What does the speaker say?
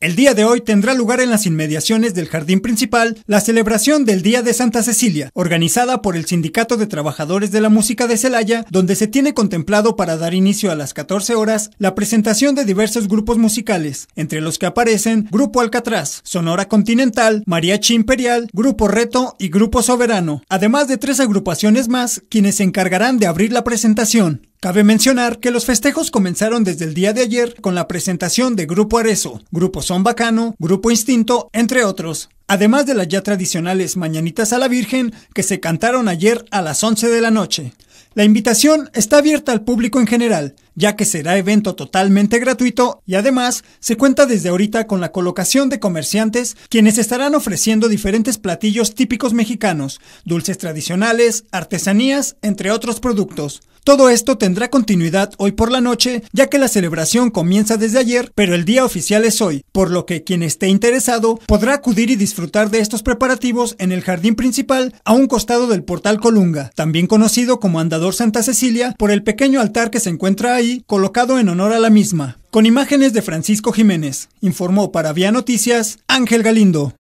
El día de hoy tendrá lugar en las inmediaciones del jardín principal la celebración del Día de Santa Cecilia, organizada por el Sindicato de Trabajadores de la Música de Celaya, donde se tiene contemplado para dar inicio a las 14 horas la presentación de diversos grupos musicales, entre los que aparecen Grupo Alcatraz, Sonora Continental, Mariachi Imperial, Grupo Reto y Grupo Soberano, además de tres agrupaciones más quienes se encargarán de abrir la presentación. Cabe mencionar que los festejos comenzaron desde el día de ayer con la presentación de Grupo Arezo, Grupo Son Bacano, Grupo Instinto, entre otros. Además de las ya tradicionales Mañanitas a la Virgen que se cantaron ayer a las 11 de la noche. La invitación está abierta al público en general, ya que será evento totalmente gratuito y además se cuenta desde ahorita con la colocación de comerciantes quienes estarán ofreciendo diferentes platillos típicos mexicanos, dulces tradicionales, artesanías, entre otros productos. Todo esto tendrá continuidad hoy por la noche, ya que la celebración comienza desde ayer, pero el día oficial es hoy, por lo que quien esté interesado podrá acudir y disfrutar de estos preparativos en el jardín principal a un costado del portal Colunga, también conocido como Andador Santa Cecilia, por el pequeño altar que se encuentra ahí, colocado en honor a la misma. Con imágenes de Francisco Jiménez, informó para Vía Noticias Ángel Galindo.